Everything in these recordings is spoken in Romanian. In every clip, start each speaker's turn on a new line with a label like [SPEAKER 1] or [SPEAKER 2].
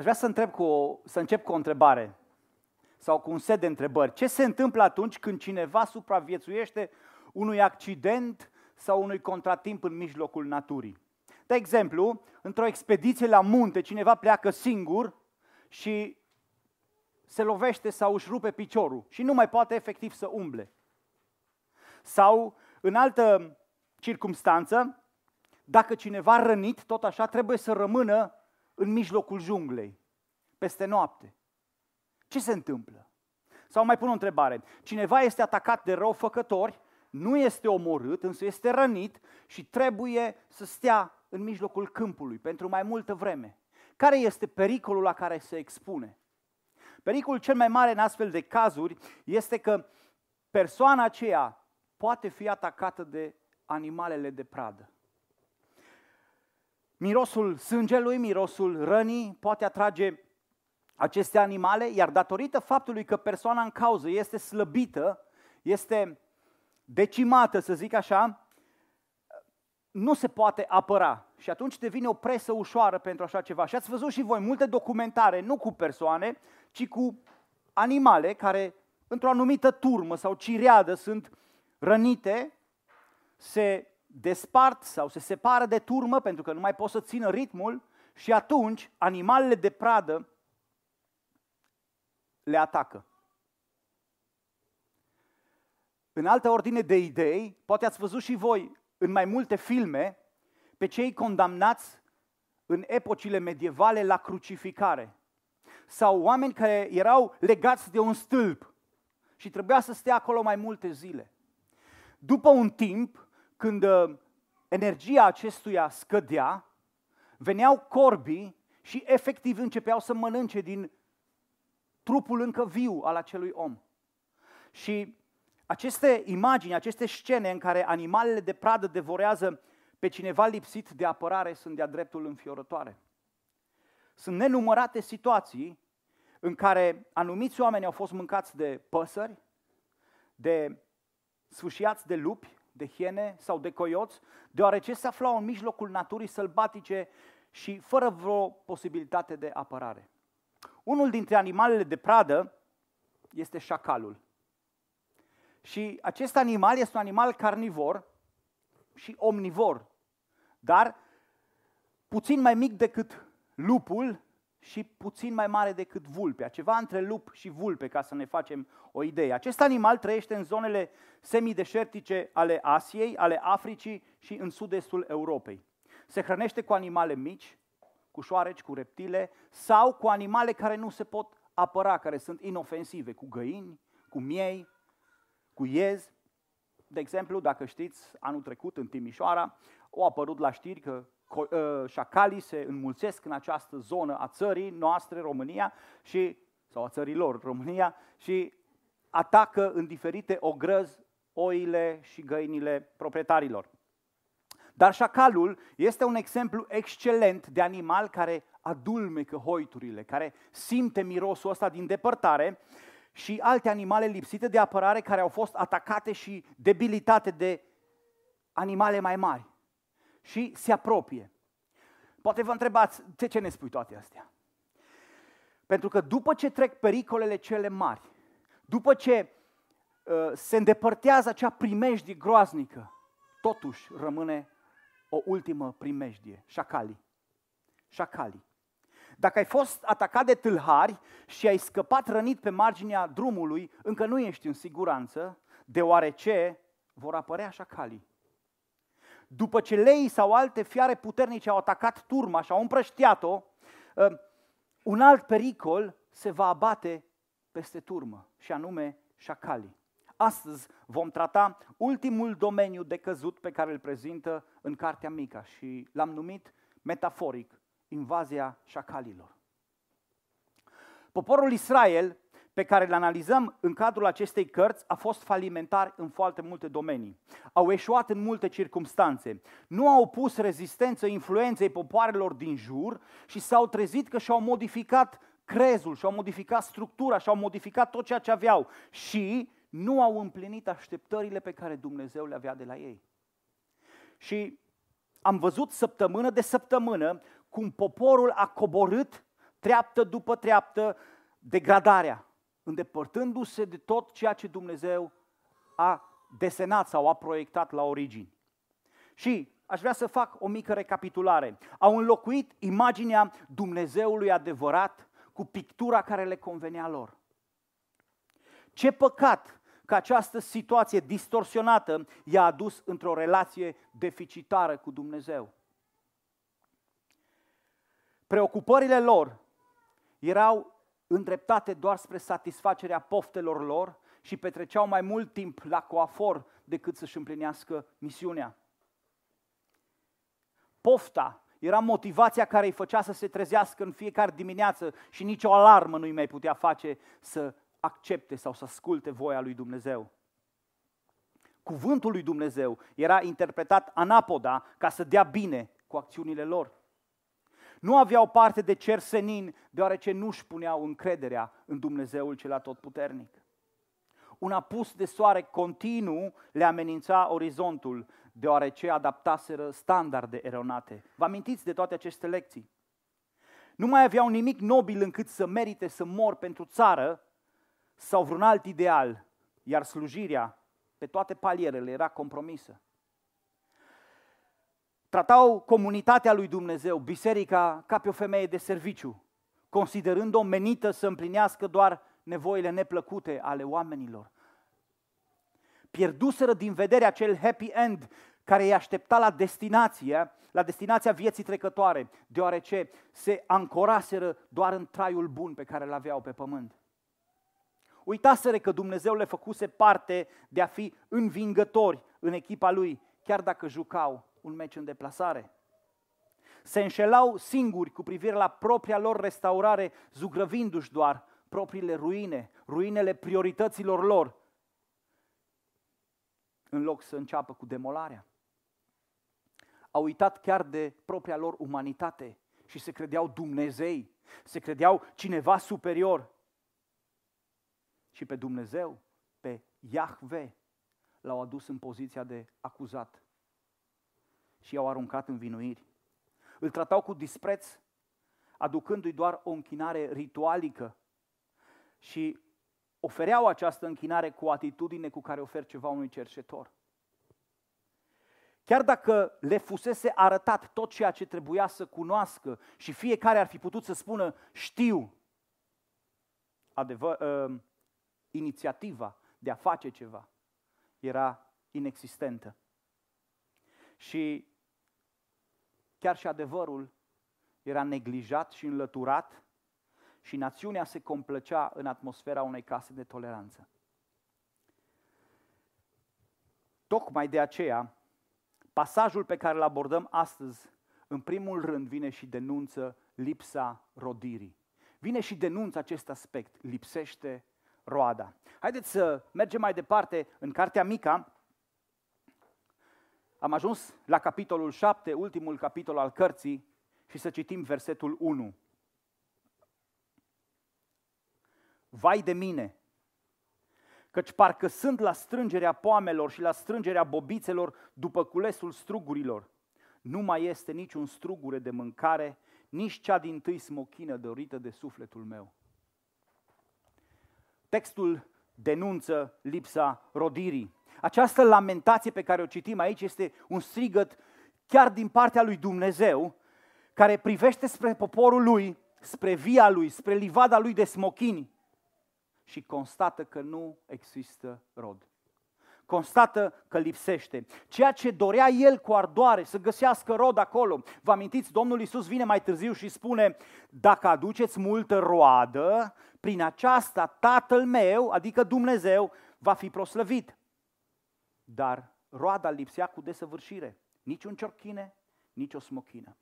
[SPEAKER 1] Aș vrea să, întreb cu o, să încep cu o întrebare sau cu un set de întrebări. Ce se întâmplă atunci când cineva supraviețuiește unui accident sau unui contratimp în mijlocul naturii? De exemplu, într-o expediție la munte, cineva pleacă singur și se lovește sau își rupe piciorul și nu mai poate efectiv să umble. Sau, în altă circumstanță, dacă cineva rănit, tot așa, trebuie să rămână în mijlocul junglei, peste noapte. Ce se întâmplă? Sau mai pun o întrebare. Cineva este atacat de răufăcători, nu este omorât, însă este rănit și trebuie să stea în mijlocul câmpului pentru mai multă vreme. Care este pericolul la care se expune? Pericolul cel mai mare în astfel de cazuri este că persoana aceea poate fi atacată de animalele de pradă. Mirosul sângelui, mirosul rănii poate atrage aceste animale, iar datorită faptului că persoana în cauză este slăbită, este decimată, să zic așa, nu se poate apăra. Și atunci devine o presă ușoară pentru așa ceva. Și ați văzut și voi multe documentare, nu cu persoane, ci cu animale care, într-o anumită turmă sau cireadă, sunt rănite, se despart sau se separă de turmă pentru că nu mai pot să țină ritmul și atunci animalele de pradă le atacă. În altă ordine de idei, poate ați văzut și voi în mai multe filme pe cei condamnați în epocile medievale la crucificare sau oameni care erau legați de un stâlp și trebuia să stea acolo mai multe zile. După un timp, când uh, energia acestuia scădea, veneau corbii și efectiv începeau să mănânce din trupul încă viu al acelui om. Și aceste imagini, aceste scene în care animalele de pradă devorează pe cineva lipsit de apărare sunt de-a dreptul înfiorătoare. Sunt nenumărate situații în care anumiți oameni au fost mâncați de păsări, de sfâșiați de lupi, de hiene sau de coioți, deoarece se aflau în mijlocul naturii sălbatice și fără vreo posibilitate de apărare. Unul dintre animalele de pradă este șacalul. Și acest animal este un animal carnivor și omnivor, dar puțin mai mic decât lupul și puțin mai mare decât vulpea, ceva între lup și vulpe, ca să ne facem o idee. Acest animal trăiește în zonele semideșertice ale Asiei, ale Africii și în sud-estul Europei. Se hrănește cu animale mici, cu șoareci, cu reptile sau cu animale care nu se pot apăra, care sunt inofensive, cu găini, cu miei, cu iezi. De exemplu, dacă știți, anul trecut în Timișoara au apărut la știri că Ă, șacalii se înmulțesc în această zonă a țării noastre, România, și, sau a țărilor, România, și atacă în diferite ogrăzi oile și găinile proprietarilor. Dar șacalul este un exemplu excelent de animal care adulmecă hoiturile, care simte mirosul ăsta din depărtare și alte animale lipsite de apărare care au fost atacate și debilitate de animale mai mari și se apropie. Poate vă întrebați, de ce ne spui toate astea? Pentru că după ce trec pericolele cele mari, după ce uh, se îndepărtează acea primejdie groaznică, totuși rămâne o ultimă primejdie, șacalii. Șacalii. Dacă ai fost atacat de tâlhari și ai scăpat rănit pe marginea drumului, încă nu ești în siguranță, deoarece vor apărea șacalii după ce lei sau alte fiare puternice au atacat turma și au împrăștiat-o, um, un alt pericol se va abate peste turmă, și anume șacalii. Astăzi vom trata ultimul domeniu de căzut pe care îl prezintă în Cartea Mica și l-am numit metaforic invazia șacalilor. Poporul Israel pe care le analizăm în cadrul acestei cărți a fost falimentar în foarte multe domenii. Au eșuat în multe circumstanțe. Nu au pus rezistență influenței popoarelor din jur și s-au trezit că și-au modificat crezul, și-au modificat structura, și-au modificat tot ceea ce aveau și nu au împlinit așteptările pe care Dumnezeu le avea de la ei. Și am văzut săptămână de săptămână cum poporul a coborât treaptă după treaptă degradarea, îndepărtându-se de tot ceea ce Dumnezeu a desenat sau a proiectat la origini. Și aș vrea să fac o mică recapitulare. Au înlocuit imaginea Dumnezeului adevărat cu pictura care le convenea lor. Ce păcat că această situație distorsionată i-a adus într-o relație deficitară cu Dumnezeu. Preocupările lor erau îndreptate doar spre satisfacerea poftelor lor și petreceau mai mult timp la coafor decât să-și împlinească misiunea. Pofta era motivația care îi făcea să se trezească în fiecare dimineață și nicio alarmă nu îi mai putea face să accepte sau să asculte voia lui Dumnezeu. Cuvântul lui Dumnezeu era interpretat anapoda ca să dea bine cu acțiunile lor. Nu aveau parte de cer senin, deoarece nu își puneau încrederea în Dumnezeul cel atotputernic. Un apus de soare continuu le amenința orizontul, deoarece adaptaseră standarde eronate. Vă amintiți de toate aceste lecții? Nu mai aveau nimic nobil încât să merite să mor pentru țară sau vreun alt ideal, iar slujirea pe toate palierele era compromisă tratau comunitatea lui Dumnezeu, biserica, ca pe o femeie de serviciu, considerând-o menită să împlinească doar nevoile neplăcute ale oamenilor. Pierduseră din vedere acel happy end care îi aștepta la destinație, la destinația vieții trecătoare, deoarece se ancoraseră doar în traiul bun pe care îl aveau pe pământ. Uitaseră că Dumnezeu le făcuse parte de a fi învingători în echipa lui, chiar dacă jucau un meci în deplasare. Se înșelau singuri cu privire la propria lor restaurare, zugrăvindu-și doar propriile ruine, ruinele priorităților lor, în loc să înceapă cu demolarea. Au uitat chiar de propria lor umanitate și se credeau Dumnezei, se credeau cineva superior. Și pe Dumnezeu, pe Iahve, l-au adus în poziția de acuzat și i-au aruncat în vinuiri. Îl tratau cu dispreț, aducându-i doar o închinare ritualică și ofereau această închinare cu atitudine cu care ofer ceva unui cercetor. Chiar dacă le fusese arătat tot ceea ce trebuia să cunoască și fiecare ar fi putut să spună știu, adevăr, uh, ă, inițiativa de a face ceva era inexistentă. Și Chiar și adevărul era neglijat și înlăturat și națiunea se complăcea în atmosfera unei case de toleranță. Tocmai de aceea, pasajul pe care îl abordăm astăzi, în primul rând, vine și denunță lipsa rodirii. Vine și denunță acest aspect, lipsește roada. Haideți să mergem mai departe în Cartea Mica, am ajuns la capitolul 7, ultimul capitol al cărții, și să citim versetul 1. Vai de mine, căci parcă sunt la strângerea poamelor și la strângerea bobițelor după culesul strugurilor. Nu mai este niciun strugure de mâncare, nici cea din tâi smochină dorită de sufletul meu. Textul denunță lipsa rodirii. Această lamentație pe care o citim aici este un strigăt chiar din partea lui Dumnezeu, care privește spre poporul lui, spre via lui, spre livada lui de smochini și constată că nu există rod. Constată că lipsește. Ceea ce dorea el cu ardoare, să găsească rod acolo. Vă amintiți, Domnul Iisus vine mai târziu și spune, dacă aduceți multă roadă, prin aceasta Tatăl meu, adică Dumnezeu, va fi proslăvit dar roada lipsea cu desăvârșire. Nici un ciorchine, nici o smochină.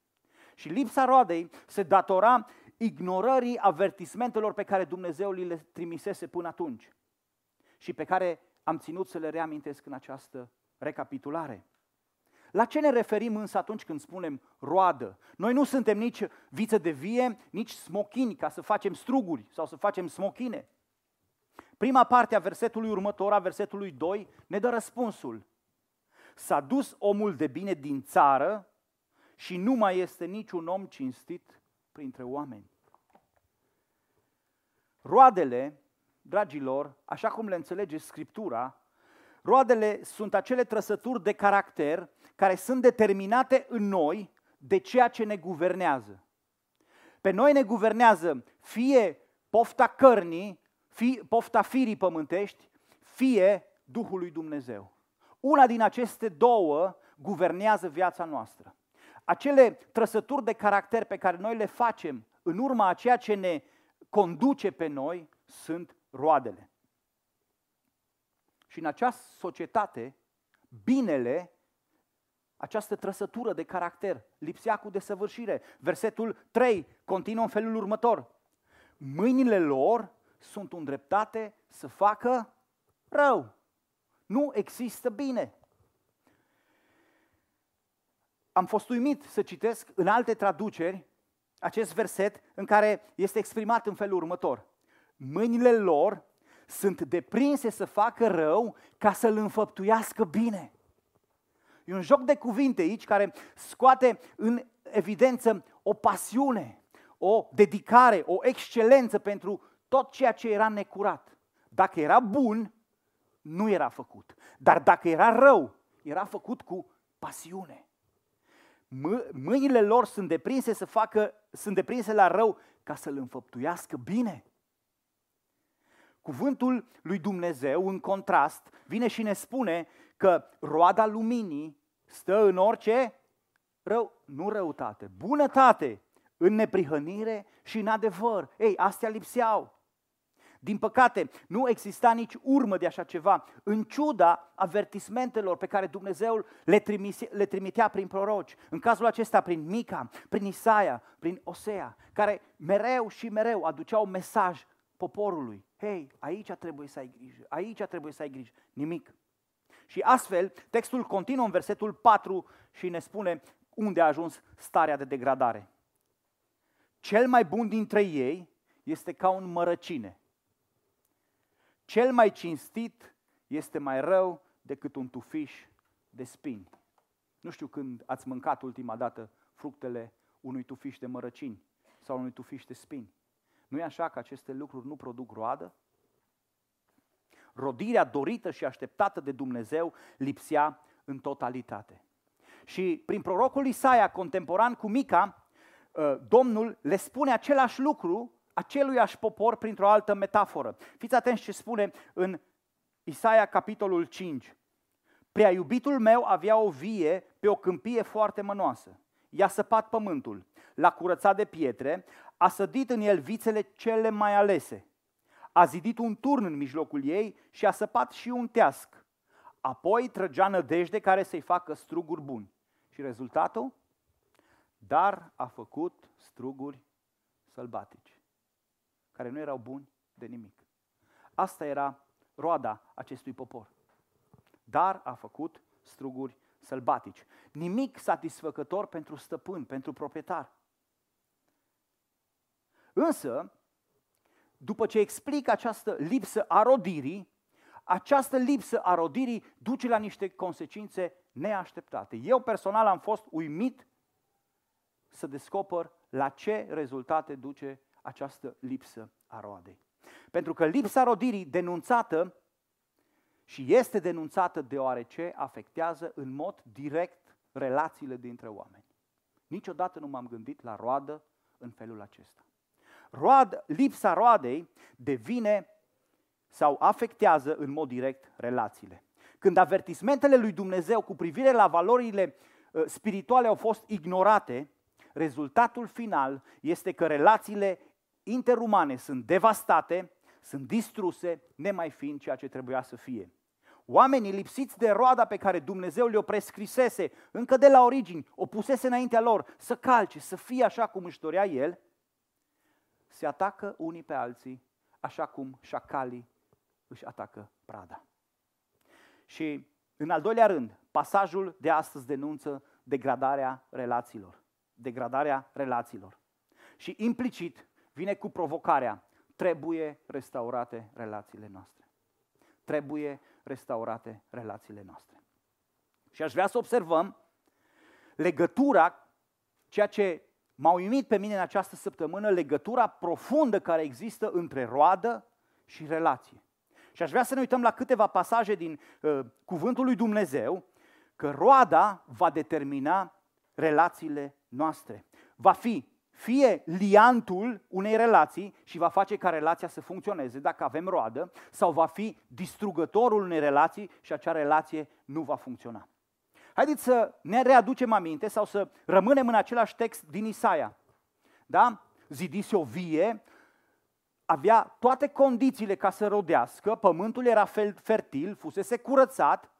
[SPEAKER 1] Și lipsa roadei se datora ignorării avertismentelor pe care Dumnezeu li le trimisese până atunci și pe care am ținut să le reamintesc în această recapitulare. La ce ne referim însă atunci când spunem roadă? Noi nu suntem nici viță de vie, nici smochini ca să facem struguri sau să facem smochine. Prima parte a versetului următor, a versetului 2, ne dă răspunsul. S-a dus omul de bine din țară și nu mai este niciun om cinstit printre oameni. Roadele, dragilor, așa cum le înțelege Scriptura, roadele sunt acele trăsături de caracter care sunt determinate în noi de ceea ce ne guvernează. Pe noi ne guvernează fie pofta cărnii, fie, pofta firii pământești, fie Duhul lui Dumnezeu. Una din aceste două guvernează viața noastră. Acele trăsături de caracter pe care noi le facem în urma a ceea ce ne conduce pe noi sunt roadele. Și în această societate, binele, această trăsătură de caracter, lipsea cu desăvârșire. Versetul 3 continuă în felul următor. Mâinile lor sunt îndreptate să facă rău. Nu există bine. Am fost uimit să citesc în alte traduceri acest verset în care este exprimat în felul următor. Mâinile lor sunt deprinse să facă rău ca să-l înfăptuiască bine. E un joc de cuvinte aici care scoate în evidență o pasiune, o dedicare, o excelență pentru tot ceea ce era necurat. Dacă era bun, nu era făcut. Dar dacă era rău, era făcut cu pasiune. mâinile lor sunt deprinse să facă, sunt deprinse la rău ca să-l înfăptuiască bine. Cuvântul lui Dumnezeu, în contrast, vine și ne spune că roada luminii stă în orice rău, nu răutate, bunătate, în neprihănire și în adevăr. Ei, astea lipseau. Din păcate, nu exista nici urmă de așa ceva, în ciuda avertismentelor pe care Dumnezeu le, trimise, le trimitea prin proroci, în cazul acesta prin Mica, prin Isaia, prin Osea, care mereu și mereu aduceau mesaj poporului. Hei, aici trebuie să ai grijă, aici trebuie să ai grijă, nimic. Și astfel, textul continuă în versetul 4 și ne spune unde a ajuns starea de degradare. Cel mai bun dintre ei este ca un mărăcine cel mai cinstit este mai rău decât un tufiș de spini. Nu știu când ați mâncat ultima dată fructele unui tufiș de mărăcini sau unui tufiș de spini. Nu e așa că aceste lucruri nu produc roadă? Rodirea dorită și așteptată de Dumnezeu lipsea în totalitate. Și prin prorocul Isaia, contemporan cu Mica, ă, Domnul le spune același lucru aceluiași popor printr-o altă metaforă. Fiți atenți ce spune în Isaia capitolul 5. Prea iubitul meu avea o vie pe o câmpie foarte mănoasă. I-a săpat pământul, l-a curățat de pietre, a sădit în el vițele cele mai alese. A zidit un turn în mijlocul ei și a săpat și un teasc. Apoi trăgea nădejde care să-i facă struguri buni. Și rezultatul? Dar a făcut struguri sălbatici care nu erau buni de nimic. Asta era roada acestui popor. Dar a făcut struguri sălbatici. Nimic satisfăcător pentru stăpân, pentru proprietar. Însă, după ce explic această lipsă a rodirii, această lipsă a rodirii duce la niște consecințe neașteptate. Eu personal am fost uimit să descoper la ce rezultate duce această lipsă a roadei. Pentru că lipsa rodirii denunțată și este denunțată deoarece afectează în mod direct relațiile dintre oameni. Niciodată nu m-am gândit la roadă în felul acesta. Road, lipsa roadei devine sau afectează în mod direct relațiile. Când avertismentele lui Dumnezeu cu privire la valorile uh, spirituale au fost ignorate, rezultatul final este că relațiile interumane sunt devastate, sunt distruse, nemai fiind ceea ce trebuia să fie. Oamenii lipsiți de roada pe care Dumnezeu le-o prescrisese încă de la origini, o pusese înaintea lor să calce, să fie așa cum își dorea el, se atacă unii pe alții, așa cum șacalii își atacă prada. Și, în al doilea rând, pasajul de astăzi denunță degradarea relațiilor. Degradarea relațiilor. Și implicit, vine cu provocarea. Trebuie restaurate relațiile noastre. Trebuie restaurate relațiile noastre. Și aș vrea să observăm legătura, ceea ce m-a uimit pe mine în această săptămână, legătura profundă care există între roadă și relație. Și aș vrea să ne uităm la câteva pasaje din uh, Cuvântul lui Dumnezeu, că roada va determina relațiile noastre. Va fi fie liantul unei relații și va face ca relația să funcționeze dacă avem roadă, sau va fi distrugătorul unei relații și acea relație nu va funcționa. Haideți să ne readucem aminte sau să rămânem în același text din Isaia. Da? Zidise o vie, avea toate condițiile ca să rodească, pământul era fertil, fusese curățat.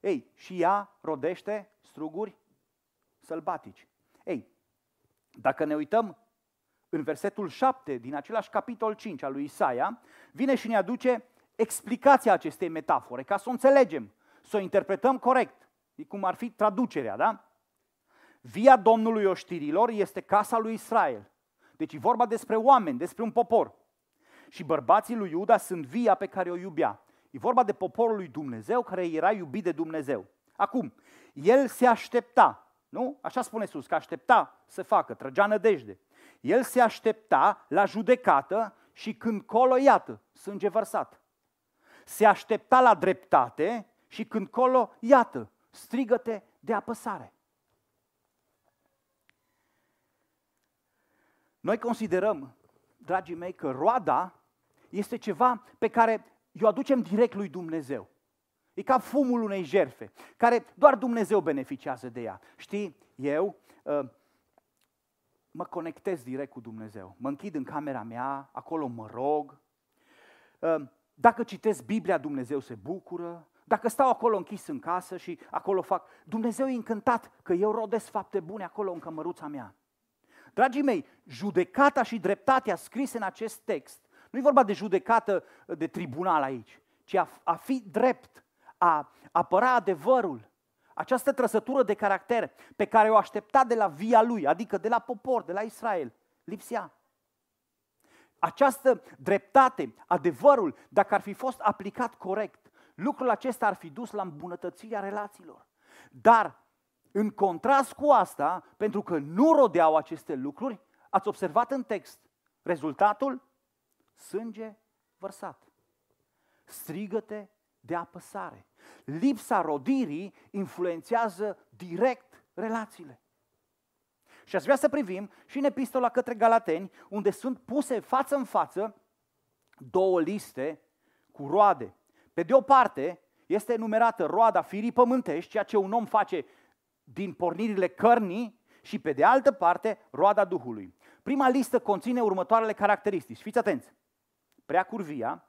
[SPEAKER 1] Ei, și ea rodește struguri sălbatici. Dacă ne uităm în versetul 7 din același capitol 5 al lui Isaia, vine și ne aduce explicația acestei metafore, ca să o înțelegem, să o interpretăm corect, cum ar fi traducerea, da? Via Domnului oștirilor este casa lui Israel. Deci e vorba despre oameni, despre un popor. Și bărbații lui Iuda sunt via pe care o iubea. E vorba de poporul lui Dumnezeu care era iubit de Dumnezeu. Acum, el se aștepta nu? Așa spune Iisus, că aștepta să facă, trăgea nădejde. El se aștepta la judecată și când colo, iată, sânge vărsat. Se aștepta la dreptate și când colo, iată, strigăte de apăsare. Noi considerăm, dragii mei, că roada este ceva pe care i-o aducem direct lui Dumnezeu. E ca fumul unei jerfe, care doar Dumnezeu beneficiază de ea. Știi, eu uh, mă conectez direct cu Dumnezeu. Mă închid în camera mea, acolo mă rog. Uh, dacă citesc Biblia, Dumnezeu se bucură. Dacă stau acolo închis în casă și acolo fac... Dumnezeu e încântat că eu rodesc fapte bune acolo în cămăruța mea. Dragii mei, judecata și dreptatea scrise în acest text, nu e vorba de judecată de tribunal aici, ci a, a fi drept a apăra adevărul, această trăsătură de caracter pe care o aștepta de la via lui, adică de la popor, de la Israel, lipsea. Această dreptate, adevărul, dacă ar fi fost aplicat corect, lucrul acesta ar fi dus la îmbunătățirea relațiilor. Dar, în contrast cu asta, pentru că nu rodeau aceste lucruri, ați observat în text rezultatul? Sânge vărsat. Strigăte de apăsare lipsa rodirii influențează direct relațiile. Și aș vrea să privim și în epistola către Galateni, unde sunt puse față în față două liste cu roade. Pe de o parte, este enumerată roada firii pământești, ceea ce un om face din pornirile cărnii, și pe de altă parte, roada Duhului. Prima listă conține următoarele caracteristici. Fiți atenți! Prea curvia,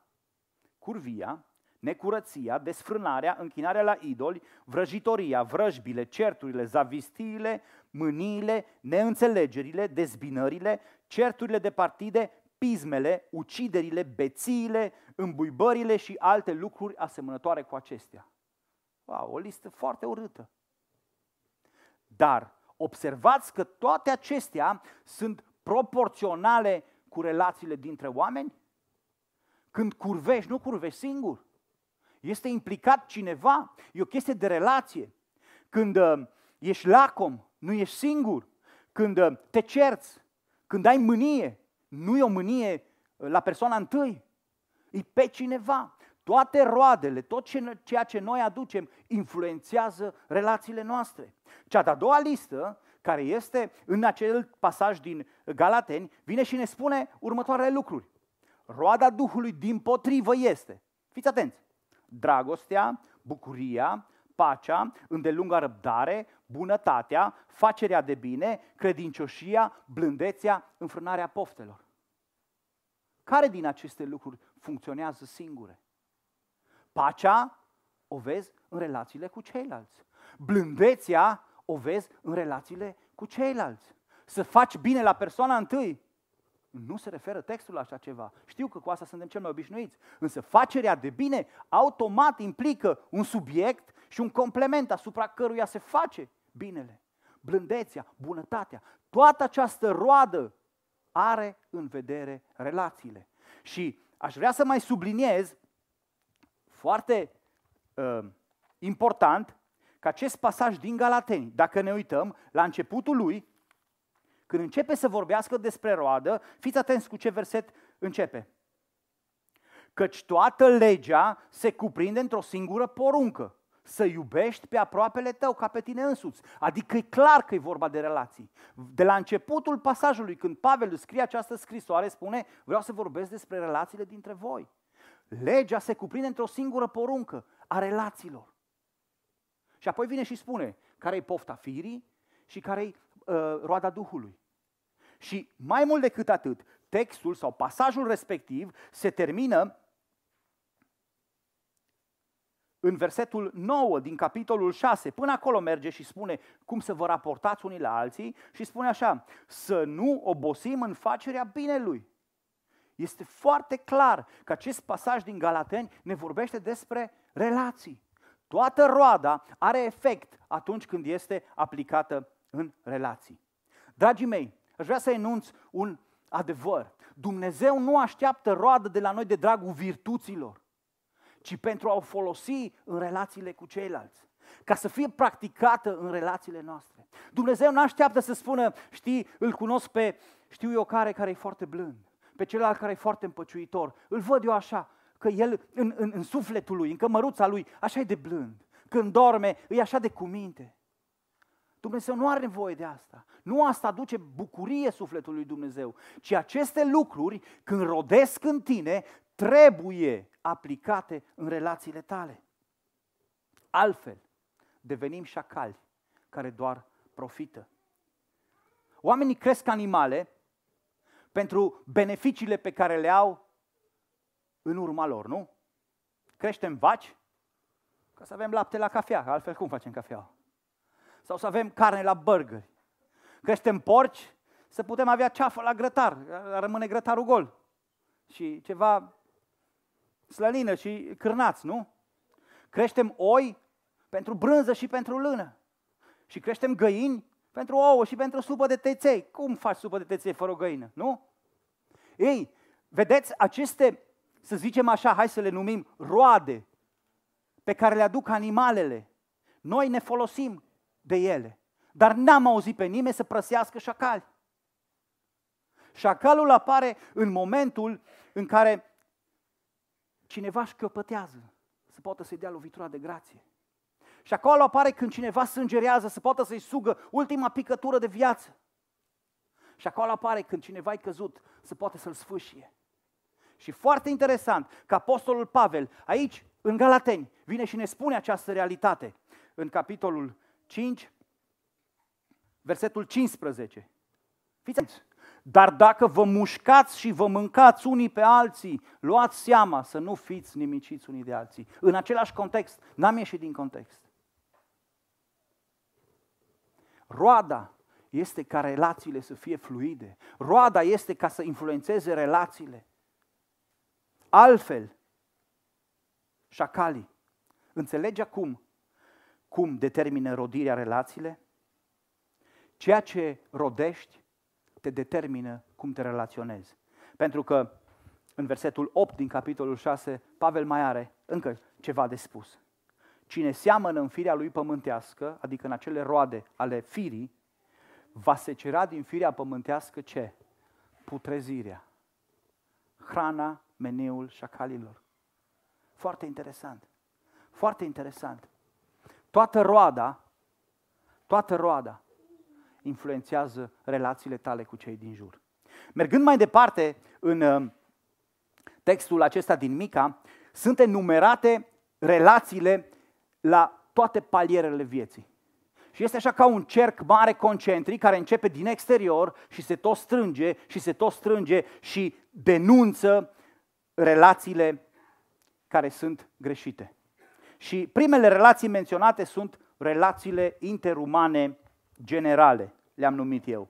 [SPEAKER 1] curvia, necurăția, desfrânarea, închinarea la idoli, vrăjitoria, vrăjbile, certurile, zavistiile, mâniile, neînțelegerile, dezbinările, certurile de partide, pismele, uciderile, bețiile, îmbuibările și alte lucruri asemănătoare cu acestea. Wow, o listă foarte urâtă. Dar observați că toate acestea sunt proporționale cu relațiile dintre oameni? Când curvești, nu curvești singur este implicat cineva, e o chestie de relație. Când uh, ești lacom, nu ești singur. Când uh, te cerți, când ai mânie, nu e o mânie uh, la persoana întâi, e pe cineva. Toate roadele, tot ceea ce noi aducem, influențează relațiile noastre. Cea de-a doua listă, care este în acel pasaj din Galateni, vine și ne spune următoarele lucruri. Roada Duhului din potrivă este, fiți atenți, dragostea, bucuria, pacea, îndelunga răbdare, bunătatea, facerea de bine, credincioșia, blândețea, înfrânarea poftelor. Care din aceste lucruri funcționează singure? Pacea o vezi în relațiile cu ceilalți. Blândețea o vezi în relațiile cu ceilalți. Să faci bine la persoana întâi nu se referă textul la așa ceva. Știu că cu asta suntem cel mai obișnuiți. Însă facerea de bine automat implică un subiect și un complement asupra căruia se face binele. Blândețea, bunătatea, toată această roadă are în vedere relațiile. Și aș vrea să mai subliniez foarte uh, important că acest pasaj din Galateni, dacă ne uităm, la începutul lui, când începe să vorbească despre roadă, fiți atenți cu ce verset începe. Căci toată legea se cuprinde într-o singură poruncă să iubești pe aproapele tău ca pe tine însuți. Adică e clar că e vorba de relații. De la începutul pasajului, când Pavel scrie această scrisoare, spune, vreau să vorbesc despre relațiile dintre voi. Legea se cuprinde într-o singură poruncă a relațiilor. Și apoi vine și spune, care e pofta firii și care e uh, roada Duhului. Și mai mult decât atât, textul sau pasajul respectiv se termină în versetul 9 din capitolul 6, până acolo merge și spune cum să vă raportați unii la alții și spune așa, să nu obosim în facerea binelui. Este foarte clar că acest pasaj din Galateni ne vorbește despre relații. Toată roada are efect atunci când este aplicată în relații. Dragii mei, Aș vrea să enunț un adevăr. Dumnezeu nu așteaptă roadă de la noi de dragul virtuților, ci pentru a o folosi în relațiile cu ceilalți ca să fie practicată în relațiile noastre. Dumnezeu nu așteaptă să spună, știi, îl cunosc pe știu eu care care e foarte blând, pe celălalt care e foarte împăciuitor. Îl văd eu așa, că el în, în, în sufletul lui, în cămăruța lui, așa e de blând. Când dorme, e așa de cuminte. Dumnezeu nu are nevoie de asta. Nu asta aduce bucurie sufletului Dumnezeu, ci aceste lucruri, când rodesc în tine, trebuie aplicate în relațiile tale. Altfel, devenim șacali care doar profită. Oamenii cresc animale pentru beneficiile pe care le au în urma lor, nu? Creștem vaci ca să avem lapte la cafea, altfel cum facem cafeaua? sau să avem carne la burgeri. Că suntem porci, să putem avea ceafă la grătar, rămâne grătarul gol. Și ceva slănină și cârnați, nu? Creștem oi pentru brânză și pentru lână. Și creștem găini pentru ouă și pentru supă de teței. Cum faci supă de teței fără o găină, nu? Ei, vedeți, aceste, să zicem așa, hai să le numim roade, pe care le aduc animalele, noi ne folosim de ele. Dar n-am auzit pe nimeni să prăsească șacali. Șacalul apare în momentul în care cineva șchiopătează, să poată să-i dea lovitura de grație. Și acolo apare când cineva sângerează, să poată să-i sugă ultima picătură de viață. Și acolo apare când cineva e căzut, să poată să-l sfâșie. Și foarte interesant că Apostolul Pavel, aici, în Galateni, vine și ne spune această realitate. În capitolul 5, versetul 15. Fiți atenți. Dar dacă vă mușcați și vă mâncați unii pe alții, luați seama să nu fiți nimiciți unii de alții. În același context, n-am ieșit din context. Roada este ca relațiile să fie fluide. Roada este ca să influențeze relațiile. Altfel, șacalii, înțelegi acum cum determină rodirea relațiile, ceea ce rodești te determină cum te relaționezi. Pentru că în versetul 8 din capitolul 6, Pavel mai are încă ceva de spus. Cine seamănă în firea lui pământească, adică în acele roade ale firii, va secera din firea pământească ce? Putrezirea. Hrana, meneul șacalilor. Foarte interesant. Foarte interesant. Toată roada, toată roada influențează relațiile tale cu cei din jur. Mergând mai departe în uh, textul acesta din Mica, sunt enumerate relațiile la toate palierele vieții. Și este așa ca un cerc mare concentric care începe din exterior și se tot strânge și se tot strânge și denunță relațiile care sunt greșite. Și primele relații menționate sunt relațiile interumane generale, le-am numit eu.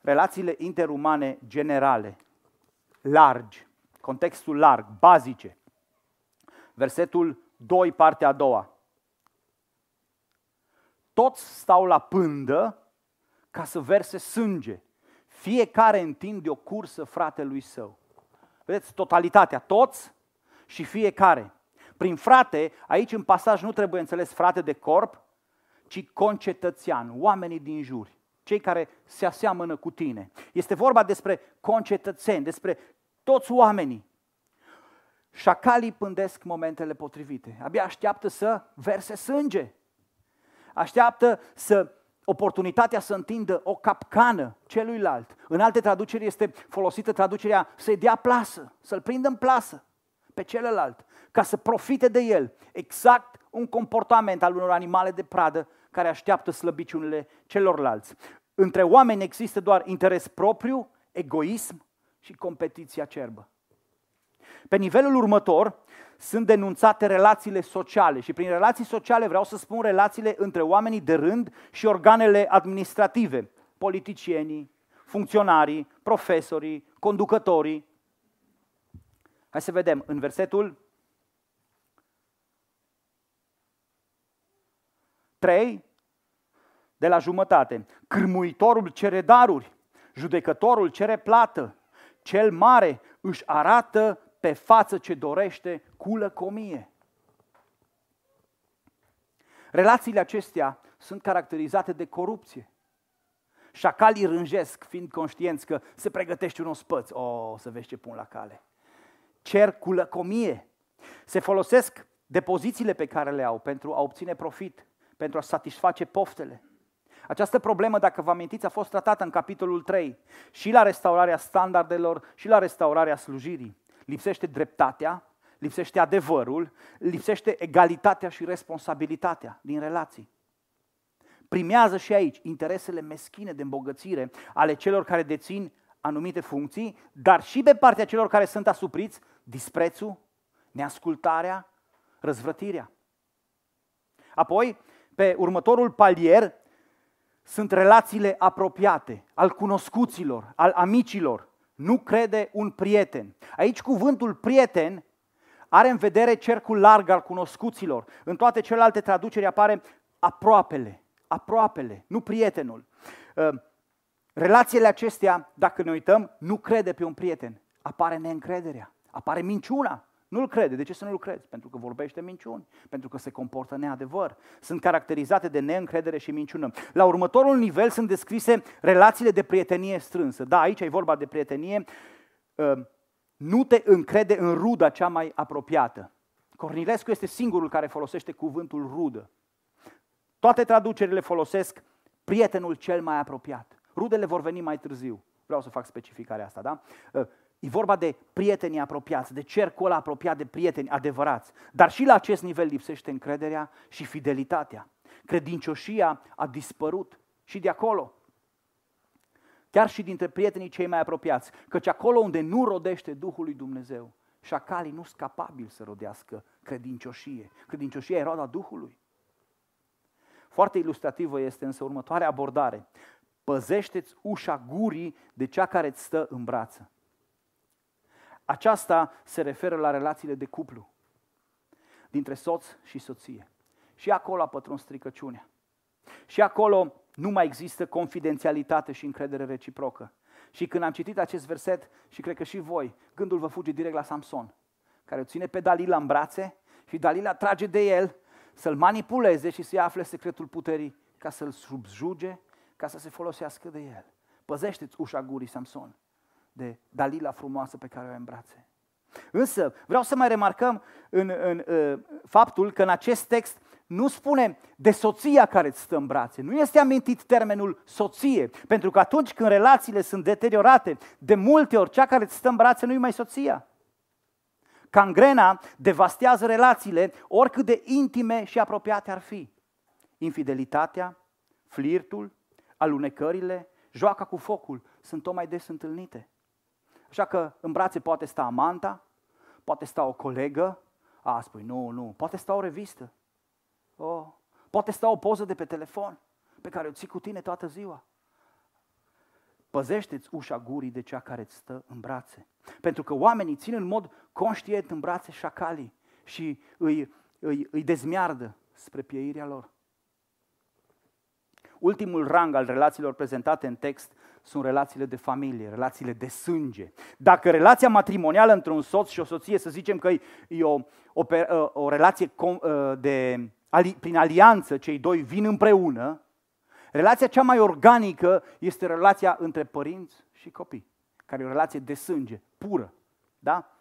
[SPEAKER 1] Relațiile interumane generale, largi, contextul larg, bazice. Versetul 2, partea a doua. Toți stau la pândă ca să verse sânge. Fiecare întinde o cursă fratelui său. Vedeți, totalitatea, toți și fiecare. Prin frate, aici în pasaj nu trebuie înțeles frate de corp, ci concetățean, oamenii din jur, cei care se aseamănă cu tine. Este vorba despre concetățeni, despre toți oamenii. Șacalii pândesc momentele potrivite. Abia așteaptă să verse sânge. Așteaptă să oportunitatea să întindă o capcană celuilalt. În alte traduceri este folosită traducerea să-i dea plasă, să-l prindă în plasă pe celălalt ca să profite de el. Exact un comportament al unor animale de pradă care așteaptă slăbiciunile celorlalți. Între oameni există doar interes propriu, egoism și competiția cerbă. Pe nivelul următor sunt denunțate relațiile sociale și prin relații sociale vreau să spun relațiile între oamenii de rând și organele administrative, politicienii, funcționarii, profesorii, conducătorii. Hai să vedem în versetul 3, de la jumătate. Cârmuitorul cere daruri, judecătorul cere plată, cel mare își arată pe față ce dorește cu lăcomie. Relațiile acestea sunt caracterizate de corupție. Șacalii rânjesc, fiind conștienți că se pregătește un ospăț. O, oh, să vezi ce pun la cale. Cer cu lăcomie. Se folosesc de pozițiile pe care le au pentru a obține profit pentru a satisface poftele. Această problemă, dacă vă amintiți, a fost tratată în capitolul 3 și la restaurarea standardelor și la restaurarea slujirii. Lipsește dreptatea, lipsește adevărul, lipsește egalitatea și responsabilitatea din relații. Primează și aici interesele meschine de îmbogățire ale celor care dețin anumite funcții, dar și pe partea celor care sunt asupriți disprețul, neascultarea, răzvrătirea. Apoi, pe următorul palier sunt relațiile apropiate, al cunoscuților, al amicilor. Nu crede un prieten. Aici cuvântul prieten are în vedere cercul larg al cunoscuților. În toate celelalte traduceri apare aproapele, aproapele, nu prietenul. Ă, relațiile acestea, dacă ne uităm, nu crede pe un prieten. Apare neîncrederea, apare minciuna, nu-l crede. De ce să nu-l crezi? Pentru că vorbește minciuni, pentru că se comportă neadevăr. Sunt caracterizate de neîncredere și minciună. La următorul nivel sunt descrise relațiile de prietenie strânsă. Da, aici e vorba de prietenie. Uh, nu te încrede în ruda cea mai apropiată. Cornilescu este singurul care folosește cuvântul rudă. Toate traducerile folosesc prietenul cel mai apropiat. Rudele vor veni mai târziu. Vreau să fac specificarea asta, da? Uh, E vorba de prieteni apropiați, de cercul ăla apropiat de prieteni adevărați. Dar și la acest nivel lipsește încrederea și fidelitatea. Credincioșia a dispărut și de acolo. Chiar și dintre prietenii cei mai apropiați. Căci acolo unde nu rodește Duhul lui Dumnezeu, șacalii nu sunt capabili să rodească credincioșie. Credincioșia e roada Duhului. Foarte ilustrativă este însă următoarea abordare. Păzește-ți ușa gurii de cea care îți stă în brață. Aceasta se referă la relațiile de cuplu dintre soț și soție. Și acolo a pătruns stricăciunea. Și acolo nu mai există confidențialitate și încredere reciprocă. Și când am citit acest verset, și cred că și voi, gândul vă fuge direct la Samson, care o ține pe Dalila în brațe și Dalila trage de el să-l manipuleze și să-i afle secretul puterii ca să-l subjuge, ca să se folosească de el. Păzește-ți ușa gurii, Samson de Dalila frumoasă pe care o îmbrațe. Însă, vreau să mai remarcăm în, în, în uh, faptul că în acest text nu spune de soția care îți stă în brațe. Nu este amintit termenul soție, pentru că atunci când relațiile sunt deteriorate, de multe ori cea care îți stă în brațe nu e mai soția. Cangrena devastează relațiile oricât de intime și apropiate ar fi. Infidelitatea, flirtul, alunecările, joaca cu focul sunt tot mai des întâlnite. Așa că în brațe poate sta amanta, poate sta o colegă, a, spui, nu, nu, poate sta o revistă, oh. poate sta o poză de pe telefon, pe care o ții cu tine toată ziua. Păzește-ți ușa gurii de cea care îți stă în brațe. Pentru că oamenii țin în mod conștient în brațe șacalii și îi, îi, îi dezmiardă spre pieirea lor. Ultimul rang al relațiilor prezentate în text sunt relațiile de familie, relațiile de sânge. Dacă relația matrimonială între un soț și o soție, să zicem că e o, o, uh, o relație uh, de, prin alianță, cei doi vin împreună, relația cea mai organică este relația între părinți și copii, care e o relație de sânge, pură. Da?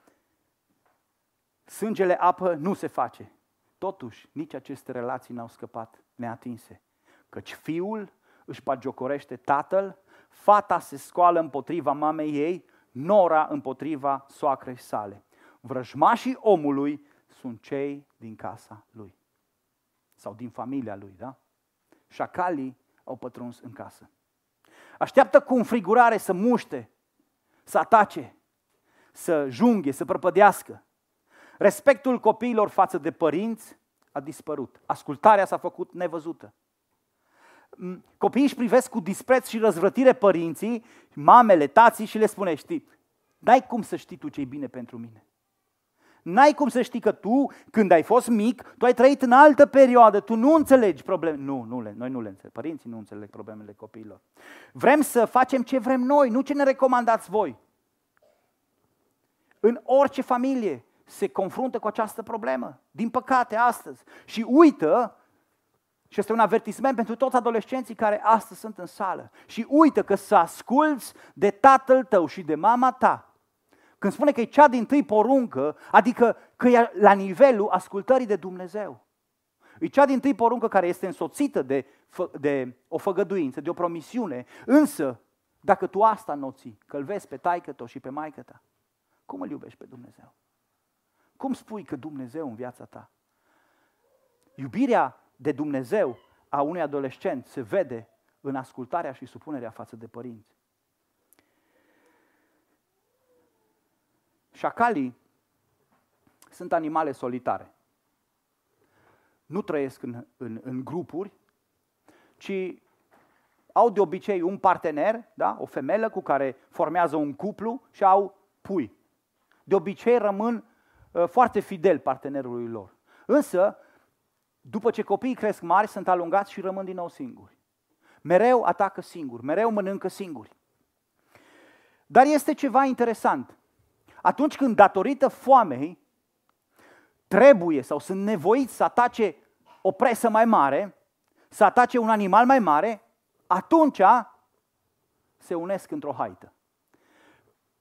[SPEAKER 1] Sângele apă nu se face. Totuși, nici aceste relații n-au scăpat neatinse. Căci fiul își bagiocorește tatăl Fata se scoală împotriva mamei ei, nora împotriva soacrei sale. Vrăjmașii omului sunt cei din casa lui sau din familia lui, da? Șacalii au pătruns în casă. Așteaptă cu înfrigurare să muște, să atace, să junghe, să prăpădească. Respectul copiilor față de părinți a dispărut. Ascultarea s-a făcut nevăzută. Mm, copiii își privesc cu dispreț și răzvrătire părinții, mamele, tații și le spune, știi, n-ai cum să știi tu ce e bine pentru mine. N-ai cum să știi că tu, când ai fost mic, tu ai trăit în altă perioadă, tu nu înțelegi probleme. Nu, nu le, noi nu le înțelegem. Părinții nu înțeleg problemele copiilor. Vrem să facem ce vrem noi, nu ce ne recomandați voi. În orice familie se confruntă cu această problemă, din păcate astăzi. Și uită și este un avertisment pentru toți adolescenții care astăzi sunt în sală. Și uită că să asculți de tatăl tău și de mama ta. Când spune că e cea din tâi poruncă, adică că e la nivelul ascultării de Dumnezeu. E cea din tâi poruncă care este însoțită de, de o făgăduință, de o promisiune. Însă, dacă tu asta noții, că îl vezi pe taică tău și pe maică ta, cum îl iubești pe Dumnezeu? Cum spui că Dumnezeu în viața ta? Iubirea de Dumnezeu a unui adolescent se vede în ascultarea și supunerea față de părinți. Șacalii sunt animale solitare. Nu trăiesc în, în, în grupuri, ci au de obicei un partener, da? o femelă cu care formează un cuplu și au pui. De obicei rămân uh, foarte fidel partenerului lor. Însă, după ce copiii cresc mari, sunt alungați și rămân din nou singuri. Mereu atacă singuri, mereu mănâncă singuri. Dar este ceva interesant. Atunci când, datorită foamei, trebuie sau sunt nevoiți să atace o presă mai mare, să atace un animal mai mare, atunci se unesc într-o haită.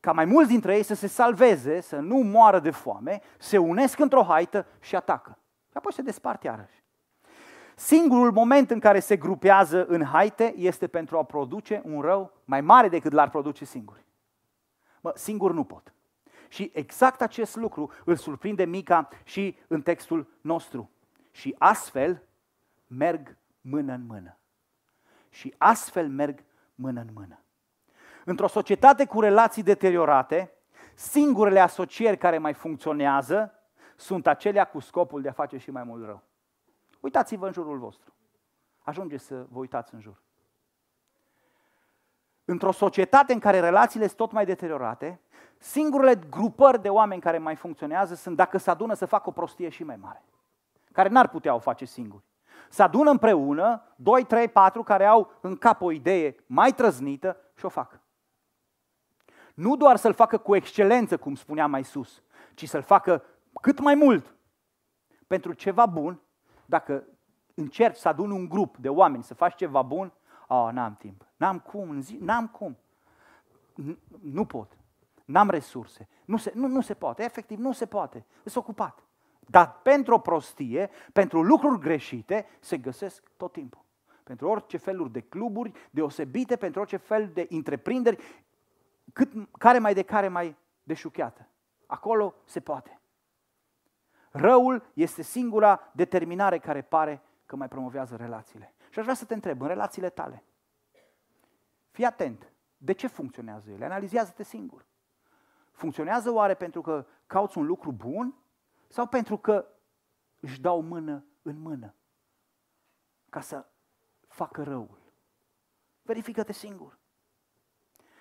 [SPEAKER 1] Ca mai mulți dintre ei să se salveze, să nu moară de foame, se unesc într-o haită și atacă apoi se despart iarăși. Singurul moment în care se grupează în haite este pentru a produce un rău mai mare decât l-ar produce singuri. Mă, singur nu pot. Și exact acest lucru îl surprinde Mica și în textul nostru. Și astfel merg mână în mână. Și astfel merg mână în mână. Într-o societate cu relații deteriorate, singurele asocieri care mai funcționează sunt acelea cu scopul de a face și mai mult rău. Uitați-vă în jurul vostru. Ajungeți să vă uitați în jur. Într-o societate în care relațiile sunt tot mai deteriorate, singurele grupări de oameni care mai funcționează sunt dacă se adună să facă o prostie și mai mare, care n-ar putea o face singuri. Se adună împreună 2, 3, 4 care au în cap o idee mai trăznită și o fac. Nu doar să-l facă cu excelență, cum spuneam mai sus, ci să-l facă cât mai mult pentru ceva bun, dacă încerci să aduni un grup de oameni să faci ceva bun, a, oh, n-am timp, n-am cum, n-am cum, nu pot, n-am resurse, nu se, nu, nu se poate, efectiv nu se poate, sunt ocupat. Dar pentru o prostie, pentru lucruri greșite, se găsesc tot timpul. Pentru orice feluri de cluburi deosebite, pentru orice fel de întreprinderi, cât, care mai de care mai deșucheată. Acolo se poate. Răul este singura determinare care pare că mai promovează relațiile. Și aș vrea să te întreb, în relațiile tale, fii atent, de ce funcționează ele? Analizează-te singur. Funcționează oare pentru că cauți un lucru bun sau pentru că își dau mână în mână ca să facă răul? Verifică-te singur.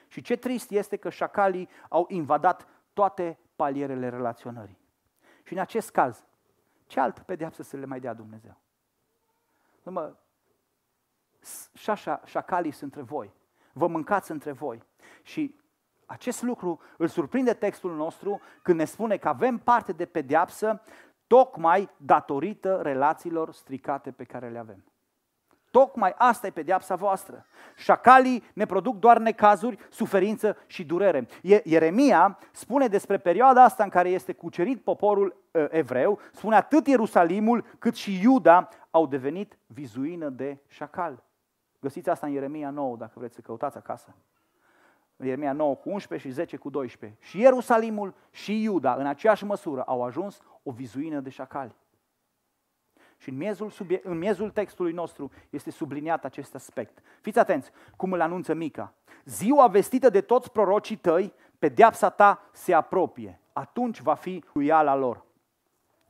[SPEAKER 1] Și ce trist este că șacalii au invadat toate palierele relaționării. Și în acest caz, ce altă pedeapsă să le mai dea Dumnezeu? Nu mă, și așa, șacalii sunt între voi, vă mâncați între voi. Și acest lucru îl surprinde textul nostru când ne spune că avem parte de pedeapsă tocmai datorită relațiilor stricate pe care le avem. Tocmai asta e pedeapsa voastră. Șacalii ne produc doar necazuri, suferință și durere. Ieremia spune despre perioada asta în care este cucerit poporul ă, evreu, spune atât Ierusalimul cât și Iuda au devenit vizuină de șacal. Găsiți asta în Ieremia 9, dacă vreți să căutați acasă. Ieremia 9 cu 11 și 10 cu 12. Și Ierusalimul și Iuda, în aceeași măsură, au ajuns o vizuină de șacali. Și în miezul, subie- în miezul textului nostru este subliniat acest aspect. Fiți atenți cum îl anunță Mica. Ziua vestită de toți prorocii tăi, pedeapsa ta se apropie. Atunci va fi uiala lor.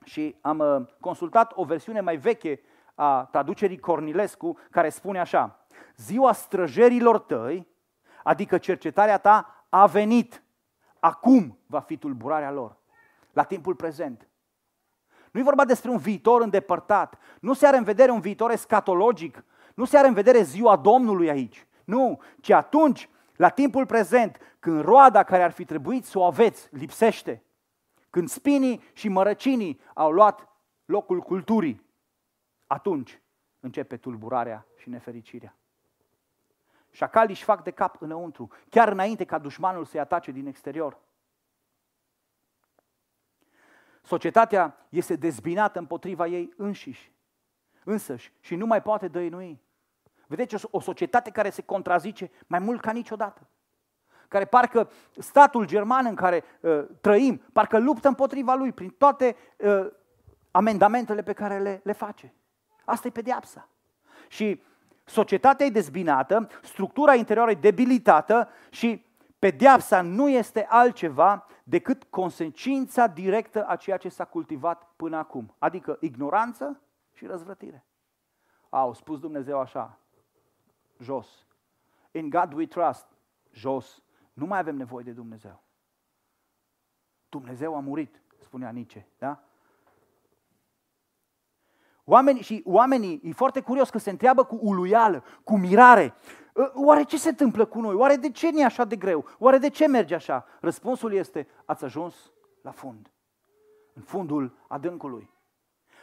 [SPEAKER 1] Și am uh, consultat o versiune mai veche a traducerii Cornilescu care spune așa. Ziua străjerilor tăi, adică cercetarea ta, a venit. Acum va fi tulburarea lor. La timpul prezent. Nu e vorba despre un viitor îndepărtat. Nu se are în vedere un viitor escatologic. Nu se are în vedere ziua Domnului aici. Nu, ci atunci, la timpul prezent, când roada care ar fi trebuit să o aveți lipsește, când spinii și mărăcinii au luat locul culturii, atunci începe tulburarea și nefericirea. Șacalii își fac de cap înăuntru, chiar înainte ca dușmanul să-i atace din exterior. Societatea este dezbinată împotriva ei înșiși, însăși, și nu mai poate dăinui. Vedeți, o societate care se contrazice mai mult ca niciodată. Care parcă statul german în care uh, trăim, parcă luptă împotriva lui prin toate uh, amendamentele pe care le, le face. Asta e pedeapsa. Și societatea e dezbinată, structura interioară e debilitată și pedeapsa nu este altceva decât consecința directă a ceea ce s-a cultivat până acum, adică ignoranță și răzvrătire. Au spus Dumnezeu așa, jos. In God we trust, jos. Nu mai avem nevoie de Dumnezeu. Dumnezeu a murit, spunea Nice, da? Oamenii, și oamenii, e foarte curios că se întreabă cu uluială, cu mirare, Ă, oare ce se întâmplă cu noi? Oare de ce ne așa de greu? Oare de ce merge așa? Răspunsul este, ați ajuns la fund, în fundul adâncului.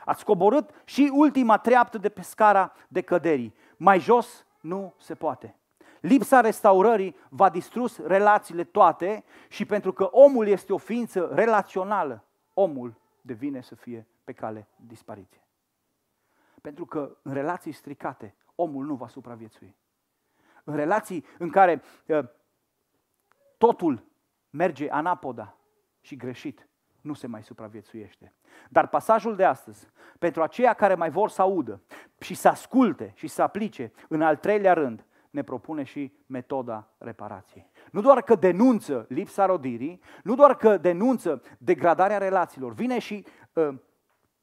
[SPEAKER 1] Ați coborât și ultima treaptă de pe scara de căderii. Mai jos nu se poate. Lipsa restaurării va distrus relațiile toate și pentru că omul este o ființă relațională, omul devine să fie pe cale dispariție. Pentru că în relații stricate, omul nu va supraviețui în relații în care uh, totul merge anapoda și greșit, nu se mai supraviețuiește. Dar pasajul de astăzi, pentru aceia care mai vor să audă și să asculte și să aplice, în al treilea rând, ne propune și metoda reparației. Nu doar că denunță lipsa rodirii, nu doar că denunță degradarea relațiilor, vine și uh,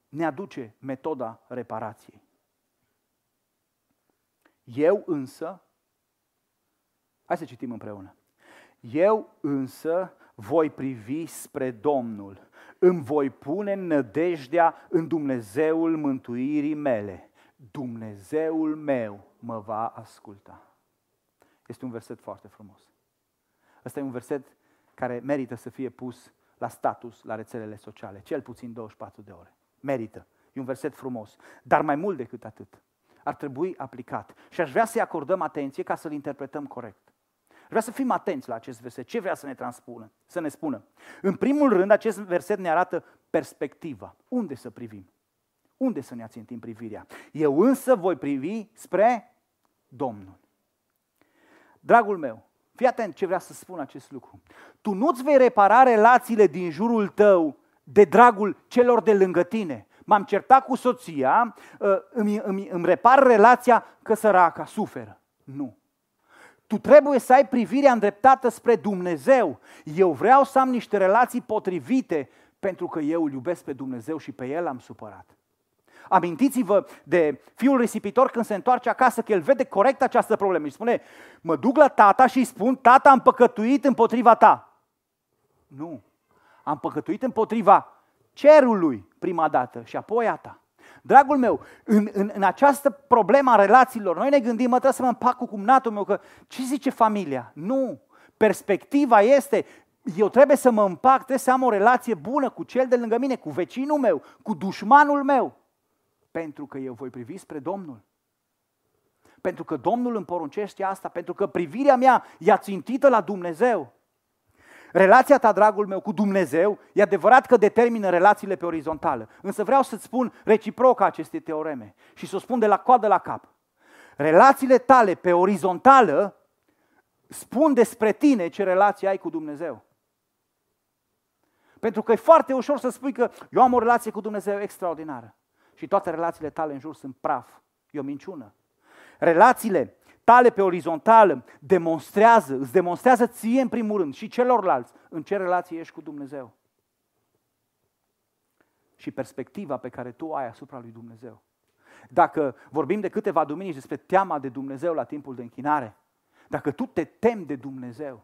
[SPEAKER 1] ne aduce metoda reparației. Eu însă Hai să citim împreună. Eu însă voi privi spre Domnul, îmi voi pune nădejdea în Dumnezeul mântuirii mele. Dumnezeul meu mă va asculta. Este un verset foarte frumos. Ăsta e un verset care merită să fie pus la status, la rețelele sociale, cel puțin 24 de ore. Merită. E un verset frumos. Dar mai mult decât atât, ar trebui aplicat. Și aș vrea să-i acordăm atenție ca să-l interpretăm corect. Vreau să fim atenți la acest verset. Ce vrea să ne transpună, să ne spună? În primul rând, acest verset ne arată perspectiva. Unde să privim? Unde să ne ațintim privirea? Eu însă voi privi spre Domnul. Dragul meu, fii atent ce vrea să spun acest lucru. Tu nu-ți vei repara relațiile din jurul tău de dragul celor de lângă tine. M-am certat cu soția, uh, îmi, îmi, îmi repar relația că săraca suferă. Nu. Tu trebuie să ai privirea îndreptată spre Dumnezeu. Eu vreau să am niște relații potrivite pentru că eu îl iubesc pe Dumnezeu și pe El am supărat. Amintiți-vă de fiul risipitor când se întoarce acasă, că el vede corect această problemă și spune, mă duc la tata și îi spun, tata am păcătuit împotriva ta. Nu, am păcătuit împotriva cerului prima dată și apoi a ta. Dragul meu, în, în, în această problemă a relațiilor, noi ne gândim, mă trebuie să mă împac cu cumnatul meu, că ce zice familia? Nu! Perspectiva este, eu trebuie să mă împac, trebuie să am o relație bună cu cel de lângă mine, cu vecinul meu, cu dușmanul meu, pentru că eu voi privi spre Domnul. Pentru că Domnul îmi poruncește asta, pentru că privirea mea e țintită la Dumnezeu. Relația ta, dragul meu, cu Dumnezeu, e adevărat că determină relațiile pe orizontală. Însă vreau să-ți spun reciproca acestei teoreme și să o spun de la coadă la cap. Relațiile tale pe orizontală spun despre tine ce relație ai cu Dumnezeu. Pentru că e foarte ușor să spui că eu am o relație cu Dumnezeu extraordinară și toate relațiile tale în jur sunt praf. E o minciună. Relațiile tale pe orizontală demonstrează, îți demonstrează ție în primul rând și celorlalți în ce relație ești cu Dumnezeu. Și perspectiva pe care tu ai asupra lui Dumnezeu. Dacă vorbim de câteva duminici despre teama de Dumnezeu la timpul de închinare, dacă tu te temi de Dumnezeu,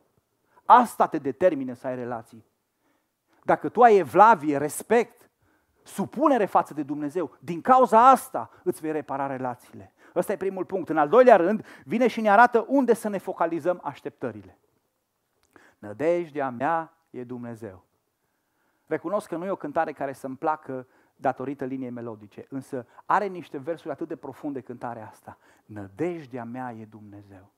[SPEAKER 1] asta te determină să ai relații. Dacă tu ai evlavie, respect, supunere față de Dumnezeu, din cauza asta îți vei repara relațiile. Ăsta e primul punct. În al doilea rând, vine și ne arată unde să ne focalizăm așteptările. Nădejdea mea e Dumnezeu. Recunosc că nu e o cântare care să-mi placă datorită liniei melodice, însă are niște versuri atât de profunde cântarea asta. Nădejdea mea e Dumnezeu.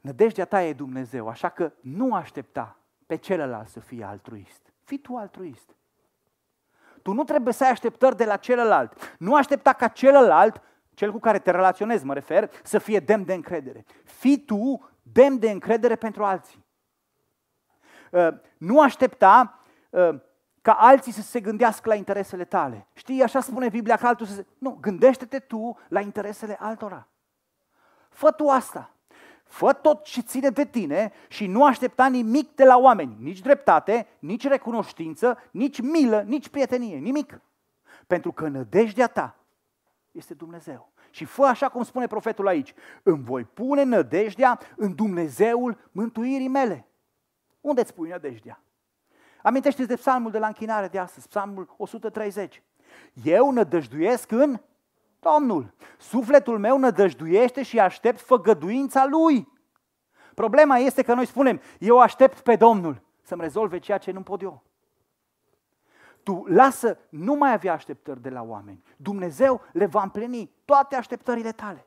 [SPEAKER 1] Nădejdea ta e Dumnezeu, așa că nu aștepta pe celălalt să fie altruist. Fii tu altruist. Tu nu trebuie să ai așteptări de la celălalt. Nu aștepta ca celălalt, cel cu care te relaționezi, mă refer, să fie demn de încredere. Fii tu demn de încredere pentru alții. Ă, nu aștepta ă, ca alții să se gândească la interesele tale. Știi, așa spune Biblia că altul să se... Nu, gândește-te tu la interesele altora. Fă tu asta. Fă tot ce ține de tine și nu aștepta nimic de la oameni, nici dreptate, nici recunoștință, nici milă, nici prietenie, nimic. Pentru că nădejdea ta este Dumnezeu. Și fă așa cum spune profetul aici, îmi voi pune nădejdea în Dumnezeul mântuirii mele. Unde îți pui nădejdea? Amintește-ți de psalmul de la închinare de astăzi, psalmul 130. Eu nădăjduiesc în Domnul, sufletul meu nădăjduiește și aștept făgăduința Lui. Problema este că noi spunem, eu aștept pe Domnul să-mi rezolve ceea ce nu pot eu. Tu lasă, nu mai avea așteptări de la oameni. Dumnezeu le va împlini toate așteptările tale.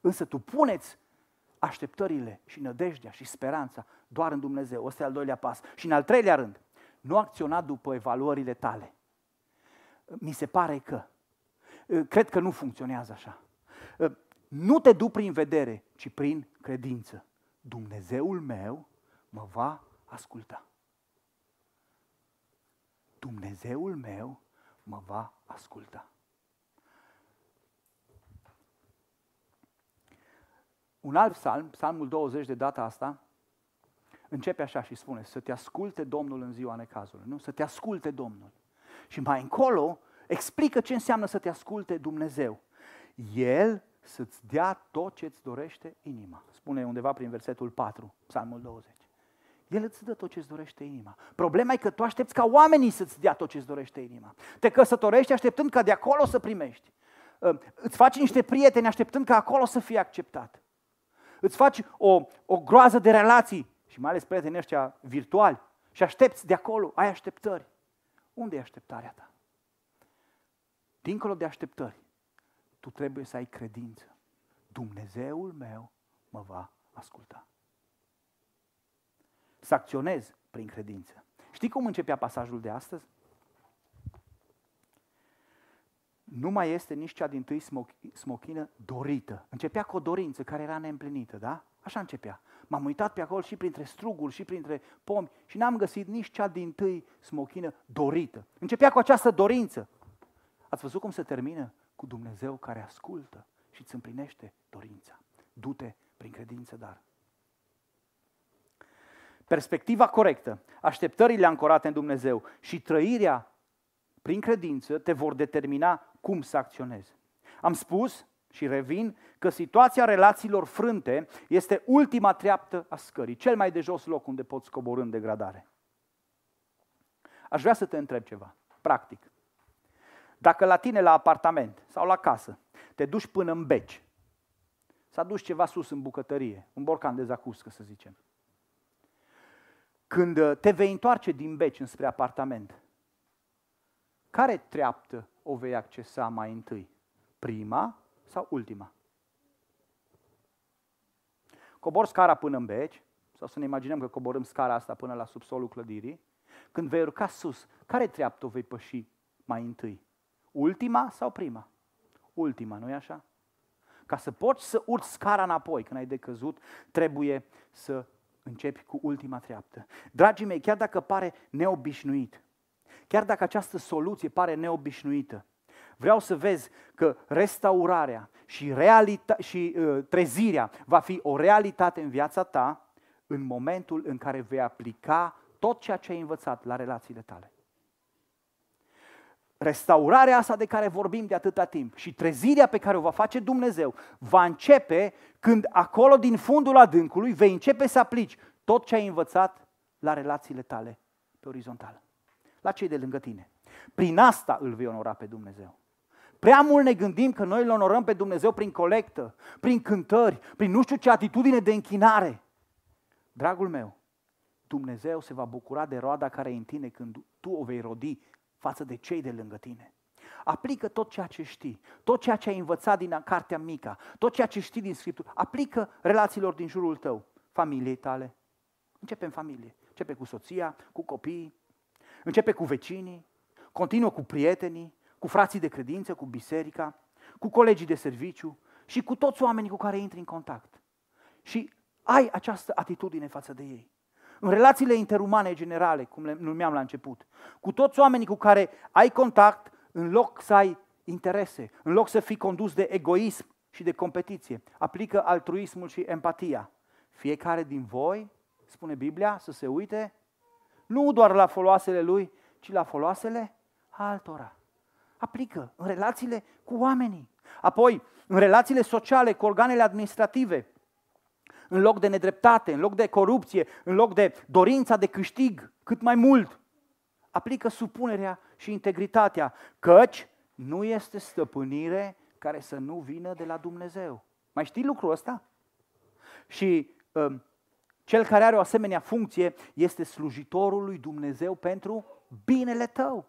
[SPEAKER 1] Însă tu puneți așteptările și nădejdea și speranța doar în Dumnezeu. Ăsta e al doilea pas. Și în al treilea rând, nu acționa după evaluările tale. Mi se pare că Ă, cred că nu funcționează așa. Ă, nu te du prin vedere, ci prin credință. Dumnezeul meu mă va asculta. Dumnezeul meu mă va asculta. Un alt psalm, psalmul 20 de data asta, începe așa și spune, să te asculte Domnul în ziua necazului, nu? Să te asculte Domnul. Și mai încolo Explică ce înseamnă să te asculte Dumnezeu. El să-ți dea tot ce-ți dorește inima. Spune undeva prin versetul 4, psalmul 20. El îți dă tot ce-ți dorește inima. Problema e că tu aștepți ca oamenii să-ți dea tot ce-ți dorește inima. Te căsătorești așteptând ca de acolo să primești. Uh, îți faci niște prieteni așteptând ca acolo să fie acceptat. Îți faci o, o groază de relații și mai ales prietenii ăștia virtuali și aștepți de acolo, ai așteptări. Unde e așteptarea ta? Dincolo de așteptări, tu trebuie să ai credință. Dumnezeul meu mă va asculta. Să acționez prin credință. Știi cum începea pasajul de astăzi? Nu mai este nici cea din tâi smochină dorită. Începea cu o dorință care era neîmplinită, da? Așa începea. M-am uitat pe acolo și printre struguri și printre pomi și n-am găsit nici cea din tâi smochină dorită. Începea cu această dorință. Ați văzut cum se termină? Cu Dumnezeu care ascultă și îți împlinește dorința. Du-te prin credință, dar. Perspectiva corectă, așteptările ancorate în Dumnezeu și trăirea prin credință te vor determina cum să acționezi. Am spus și revin că situația relațiilor frânte este ultima treaptă a scării, cel mai de jos loc unde poți coborâ în degradare. Aș vrea să te întreb ceva, practic. Dacă la tine la apartament sau la casă te duci până în beci, s-a dus ceva sus în bucătărie, un borcan de zacuscă, să zicem. Când uh, te vei întoarce din beci înspre apartament, care treaptă o vei accesa mai întâi? Prima sau ultima? Cobor scara până în beci, sau să ne imaginăm că coborâm scara asta până la subsolul clădirii, când vei urca sus, care treaptă o vei păși mai întâi? Ultima sau prima? Ultima, nu-i așa? Ca să poți să urci scara înapoi când ai decăzut, trebuie să începi cu ultima treaptă. Dragii mei, chiar dacă pare neobișnuit, chiar dacă această soluție pare neobișnuită, vreau să vezi că restaurarea și, realita- și uh, trezirea va fi o realitate în viața ta în momentul în care vei aplica tot ceea ce ai învățat la relațiile tale restaurarea asta de care vorbim de atâta timp și trezirea pe care o va face Dumnezeu va începe când acolo din fundul adâncului vei începe să aplici tot ce ai învățat la relațiile tale pe orizontală, la cei de lângă tine. Prin asta îl vei onora pe Dumnezeu. Prea mult ne gândim că noi îl onorăm pe Dumnezeu prin colectă, prin cântări, prin nu știu ce atitudine de închinare. Dragul meu, Dumnezeu se va bucura de roada care e în tine când tu o vei rodi față de cei de lângă tine. Aplică tot ceea ce știi, tot ceea ce ai învățat din cartea mică, tot ceea ce știi din Scriptură. Aplică relațiilor din jurul tău, familiei tale. Începe în familie. Începe cu soția, cu copiii, începe cu vecinii, continuă cu prietenii, cu frații de credință, cu biserica, cu colegii de serviciu și cu toți oamenii cu care intri în contact. Și ai această atitudine față de ei în relațiile interumane generale, cum le numeam la început, cu toți oamenii cu care ai contact, în loc să ai interese, în loc să fii condus de egoism și de competiție, aplică altruismul și empatia. Fiecare din voi, spune Biblia, să se uite nu doar la foloasele lui, ci la foloasele altora. Aplică în relațiile cu oamenii. Apoi, în relațiile sociale, cu organele administrative, în loc de nedreptate, în loc de corupție, în loc de dorința de câștig cât mai mult. Aplică supunerea și integritatea, căci nu este stăpânire care să nu vină de la Dumnezeu. Mai știi lucrul ăsta? Și um, cel care are o asemenea funcție este slujitorul lui Dumnezeu pentru binele tău.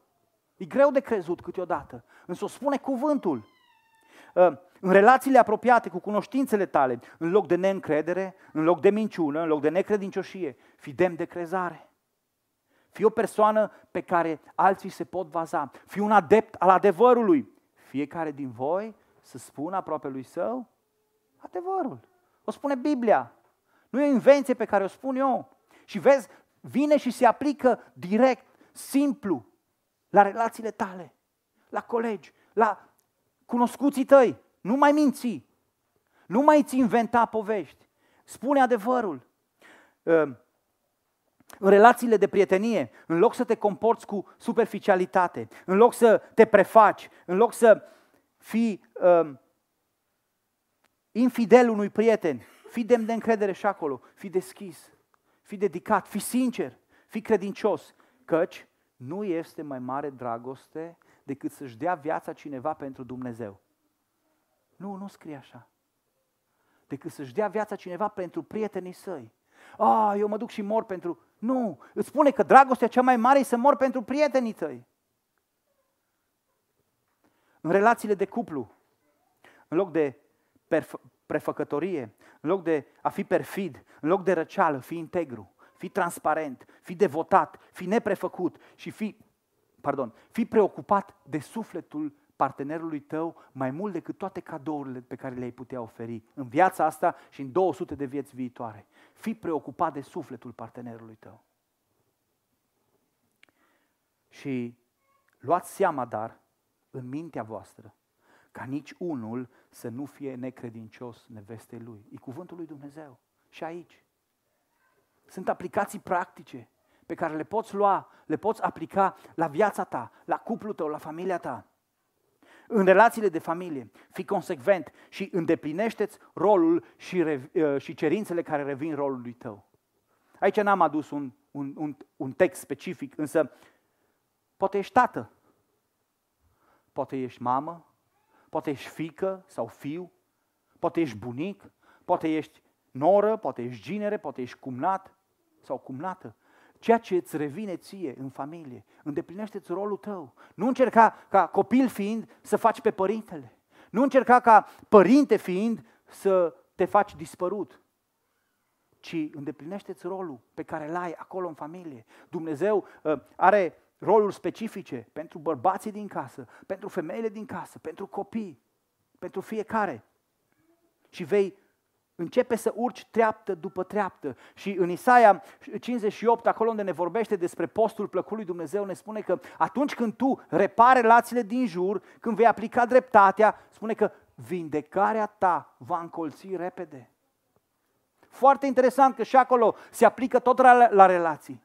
[SPEAKER 1] E greu de crezut câteodată, însă o spune cuvântul. Ă, în relațiile apropiate cu cunoștințele tale, în loc de neîncredere, în loc de minciună, în loc de necredincioșie, fi demn de crezare. Fii o persoană pe care alții se pot baza. Fii un adept al adevărului. Fiecare din voi să spună aproape lui său adevărul. O spune Biblia. Nu e o invenție pe care o spun eu. Și vezi, vine și se aplică direct, simplu, la relațiile tale, la colegi, la cunoscuții tăi, nu mai minți, nu mai ți inventa povești, spune adevărul. Ehm, în relațiile de prietenie, în loc să te comporți cu superficialitate, în loc să te prefaci, în loc să fii uh, infidel unui prieten, fii demn de încredere și acolo, fii deschis, fii dedicat, fii sincer, fii credincios, căci nu este mai mare dragoste decât să-și dea viața cineva pentru Dumnezeu. Nu, nu scrie așa. Decât să-și dea viața cineva pentru prietenii săi. Ah, eu mă duc și mor pentru... Nu, îți spune că dragostea cea mai mare e să mor pentru prietenii tăi. În relațiile de cuplu, în loc de perf- prefăcătorie, în loc de a fi perfid, în loc de răceală, fi integru, fi transparent, fi devotat, fi neprefăcut și fi pardon, fii preocupat de sufletul partenerului tău mai mult decât toate cadourile pe care le-ai putea oferi în viața asta și în 200 de vieți viitoare. Fii preocupat de sufletul partenerului tău. Și luați seama, dar, în mintea voastră, ca nici unul să nu fie necredincios nevestei lui. E cuvântul lui Dumnezeu. Și aici. Sunt aplicații practice pe care le poți lua, le poți aplica la viața ta, la cuplul tău, la familia ta. În relațiile de familie, fii consecvent și îndeplinește-ți rolul și, re, ă, și cerințele care revin rolului tău. Aici n-am adus un, un, un, un text specific, însă poate ești tată, poate ești mamă, poate ești fică sau fiu, poate ești bunic, poate ești noră, poate ești ginere, poate ești cumnat sau cumnată ceea ce îți revine ție în familie. Îndeplinește-ți rolul tău. Nu încerca ca copil fiind să faci pe părintele. Nu încerca ca părinte fiind să te faci dispărut, ci îndeplinește-ți rolul pe care îl ai acolo în familie. Dumnezeu uh, are roluri specifice pentru bărbații din casă, pentru femeile din casă, pentru copii, pentru fiecare. Și vei începe să urci treaptă după treaptă. Și în Isaia 58, acolo unde ne vorbește despre postul plăcului Dumnezeu, ne spune că atunci când tu repare relațiile din jur, când vei aplica dreptatea, spune că vindecarea ta va încolți repede. Foarte interesant că și acolo se aplică tot la, la relații.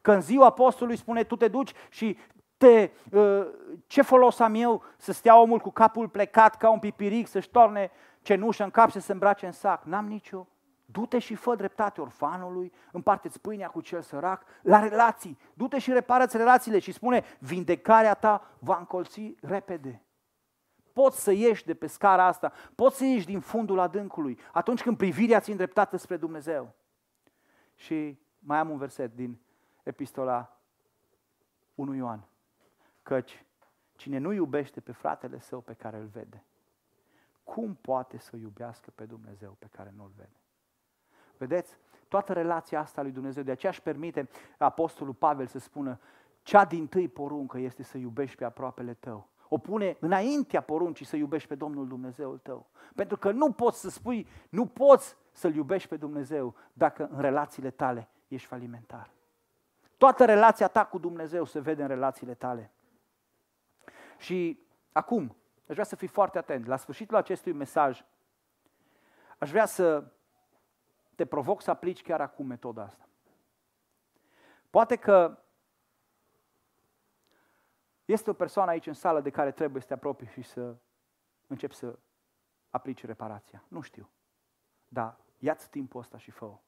[SPEAKER 1] Că în ziua postului spune, tu te duci și te, uh, ce folos am eu să stea omul cu capul plecat ca un pipiric, să-și torne cenușă în cap și se îmbrace în sac. N-am nicio. Du-te și fă dreptate orfanului, împarte-ți pâinea cu cel sărac, la relații. Du-te și repară-ți relațiile și spune, vindecarea ta va încolți repede. Poți să ieși de pe scara asta, poți să ieși din fundul adâncului, atunci când privirea ți îndreptată spre Dumnezeu. Și mai am un verset din epistola 1 Ioan. Căci cine nu iubește pe fratele său pe care îl vede, cum poate să iubească pe Dumnezeu pe care nu-L vede? Vedeți? Toată relația asta lui Dumnezeu, de aceea își permite Apostolul Pavel să spună cea din tâi poruncă este să iubești pe aproapele tău. O pune înaintea poruncii să iubești pe Domnul Dumnezeul tău. Pentru că nu poți să spui, nu poți să-L iubești pe Dumnezeu dacă în relațiile tale ești falimentar. Toată relația ta cu Dumnezeu se vede în relațiile tale. Și acum, Aș vrea să fii foarte atent. La sfârșitul acestui mesaj, aș vrea să te provoc să aplici chiar acum metoda asta. Poate că este o persoană aici în sală de care trebuie să te apropii și să începi să aplici reparația. Nu știu. Dar ia-ți timpul ăsta și fă-o.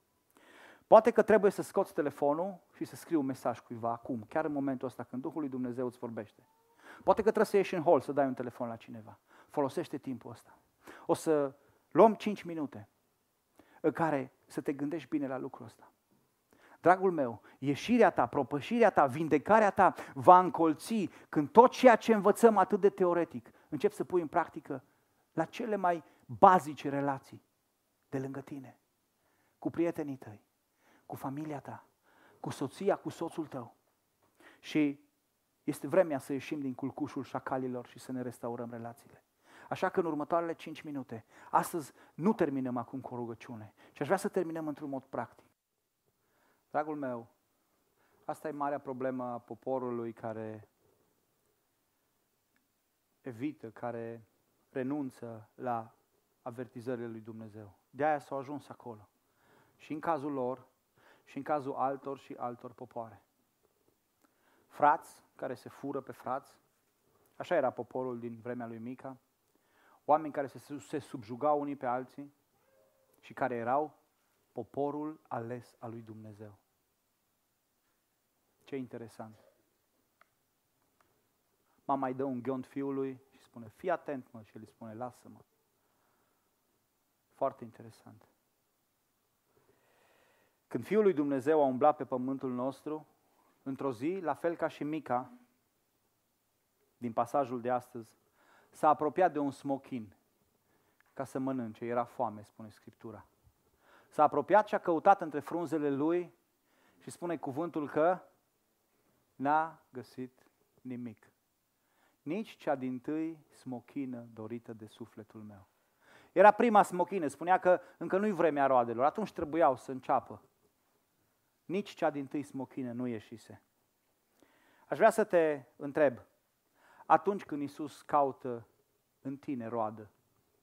[SPEAKER 1] Poate că trebuie să scoți telefonul și să scrii un mesaj cuiva acum, chiar în momentul ăsta când Duhul lui Dumnezeu îți vorbește. Poate că trebuie să ieși în hol să dai un telefon la cineva. Folosește timpul ăsta. O să luăm 5 minute în care să te gândești bine la lucrul ăsta. Dragul meu, ieșirea ta, propășirea ta, vindecarea ta va încolți când tot ceea ce învățăm atât de teoretic încep să pui în practică la cele mai bazice relații de lângă tine, cu prietenii tăi, cu familia ta, cu soția, cu soțul tău. Și este vremea să ieșim din culcușul șacalilor și să ne restaurăm relațiile. Așa că în următoarele 5 minute, astăzi nu terminăm acum cu o rugăciune, ci aș vrea să terminăm într-un mod practic. Dragul meu, asta e marea problemă a poporului care evită, care renunță la avertizările lui Dumnezeu. De-aia s-au ajuns acolo. Și în cazul lor, și în cazul altor și altor popoare frați care se fură pe frați. Așa era poporul din vremea lui Mica. Oameni care se, se subjugau unii pe alții și care erau poporul ales al lui Dumnezeu. Ce interesant. Mama îi dă un ghiont fiului și spune, fii atent mă, și el îi spune, lasă-mă. Foarte interesant. Când Fiul lui Dumnezeu a umblat pe pământul nostru, într-o zi, la fel ca și Mica, din pasajul de astăzi, s-a apropiat de un smochin ca să mănânce. Era foame, spune Scriptura. S-a apropiat și a căutat între frunzele lui și spune cuvântul că n-a găsit nimic. Nici cea din tâi smochină dorită de sufletul meu. Era prima smochină, spunea că încă nu-i vremea roadelor, atunci trebuiau să înceapă. Nici cea din tâi smochină nu ieșise. Aș vrea să te întreb, atunci când Isus caută în tine roadă,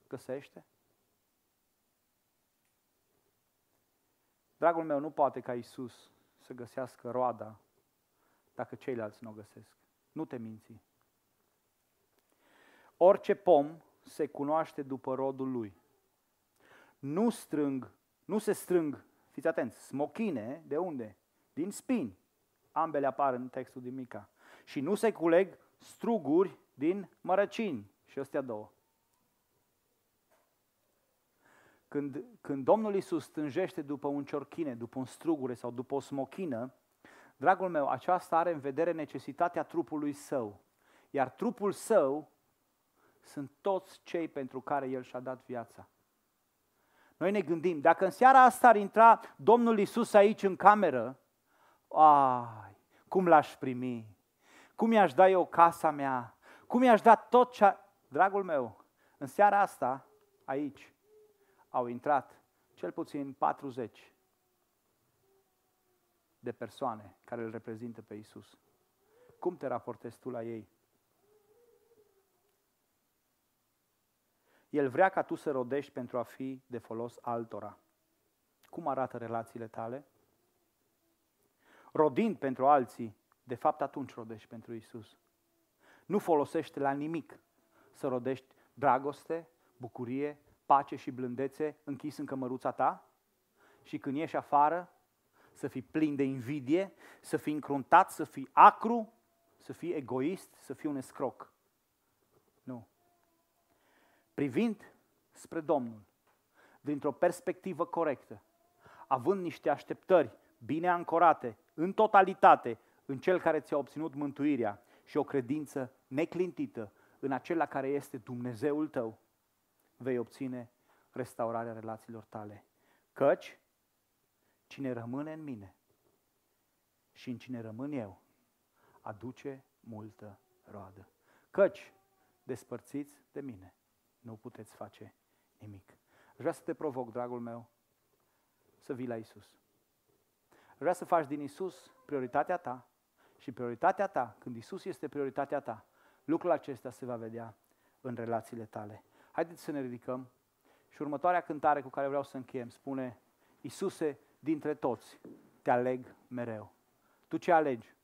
[SPEAKER 1] găsește? Dragul meu, nu poate ca Isus să găsească roada dacă ceilalți nu o găsesc. Nu te minți. Orice pom se cunoaște după rodul lui. Nu strâng, nu se strâng Fiți atenți, smochine, de unde? Din spini. Ambele apar în textul din Mica. Și nu se culeg struguri din mărăcini. Și astea două. Când, când Domnul Iisus stânjește după un ciorchine, după un strugure sau după o smochină, dragul meu, aceasta are în vedere necesitatea trupului său. Iar trupul său sunt toți cei pentru care El și-a dat viața. Noi ne gândim, dacă în seara asta ar intra Domnul Isus aici în cameră, ai, cum l-aș primi? Cum i-aș da eu casa mea? Cum i-aș da tot ce... Dragul meu, în seara asta, aici, au intrat cel puțin 40 de persoane care îl reprezintă pe Isus. Cum te raportezi tu la ei? El vrea ca tu să rodești pentru a fi de folos altora. Cum arată relațiile tale? Rodind pentru alții, de fapt atunci rodești pentru Isus. Nu folosește la nimic să rodești dragoste, bucurie, pace și blândețe închis în cămăruța ta și când ieși afară să fii plin de invidie, să fii încruntat, să fii acru, să fii egoist, să fii un escroc. Nu privind spre Domnul, dintr-o perspectivă corectă, având niște așteptări bine ancorate, în totalitate, în Cel care ți-a obținut mântuirea și o credință neclintită în acela care este Dumnezeul tău, vei obține restaurarea relațiilor tale. Căci cine rămâne în mine și în cine rămân eu, aduce multă roadă. Căci despărțiți de mine, nu puteți face nimic. Aș vrea să te provoc, dragul meu, să vii la Isus. Vrea să faci din Isus prioritatea ta și prioritatea ta, când Isus este prioritatea ta, lucrul acesta se va vedea în relațiile tale. Haideți să ne ridicăm și următoarea cântare cu care vreau să încheiem spune Isuse, dintre toți, te aleg mereu. Tu ce alegi?